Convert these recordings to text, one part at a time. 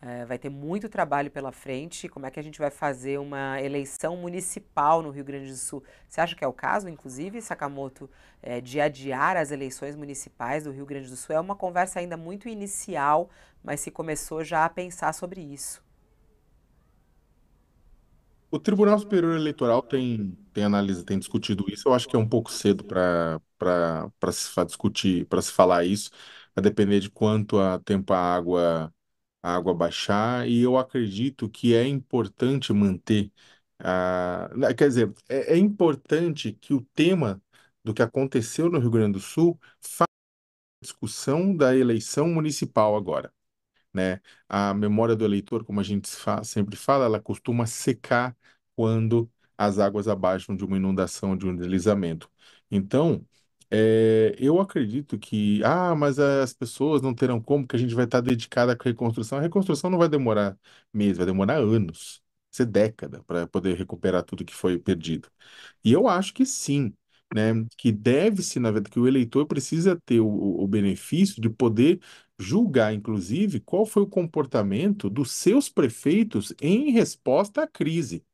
Eh, vai ter muito trabalho pela frente. Como é que a gente vai fazer uma eleição municipal no Rio Grande do Sul? Você acha que é o caso, inclusive, Sakamoto, é, de adiar as eleições municipais do Rio Grande do Sul? É uma conversa ainda muito inicial, mas se começou já a pensar sobre isso. O Tribunal Superior Eleitoral tem, tem análise, tem discutido isso. Eu acho que é um pouco cedo para se discutir, para se falar isso. Vai depender de quanto a tempo a água a água baixar, e eu acredito que é importante manter. A... Né, quer dizer, é, é importante que o tema do que aconteceu no Rio Grande do Sul faça discussão da eleição municipal agora. Né? A memória do eleitor, como a gente sempre fala, ela costuma secar quando as águas abaixam de uma inundação, de um deslizamento. Então, é, eu acredito que, ah, mas as pessoas não terão como, que a gente vai estar dedicada à reconstrução. A reconstrução não vai demorar meses, vai demorar anos, ser década para poder recuperar tudo que foi perdido. E eu acho que sim, né? Que deve-se, na verdade, que o eleitor precisa ter o, o benefício de poder julgar, inclusive, qual foi o comportamento dos seus prefeitos em resposta à crise.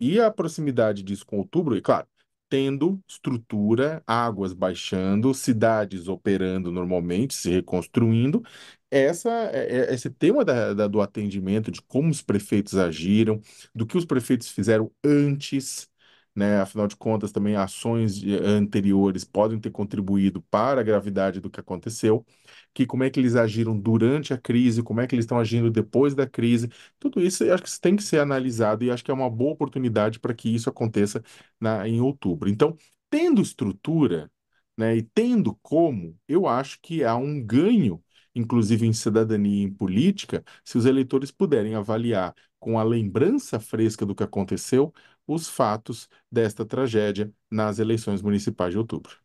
E a proximidade disso com outubro, e claro, tendo estrutura, águas baixando, cidades operando normalmente, se reconstruindo. Essa, é, é, esse tema da, da, do atendimento, de como os prefeitos agiram, do que os prefeitos fizeram antes né? Afinal de contas, também ações eh, anteriores podem ter contribuído para a gravidade do que aconteceu, que como é que eles agiram durante a crise, como é que eles estão agindo depois da crise, tudo isso eu acho que tem que ser analisado e acho que é uma boa oportunidade para que isso aconteça na, em outubro. Então, tendo estrutura, né, e tendo como, eu acho que há um ganho inclusive em cidadania e em política, se os eleitores puderem avaliar com a lembrança fresca do que aconteceu os fatos desta tragédia nas eleições municipais de outubro.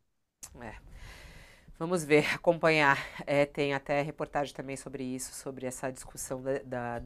É. Vamos ver, acompanhar. É, tem até reportagem também sobre isso, sobre essa discussão da, da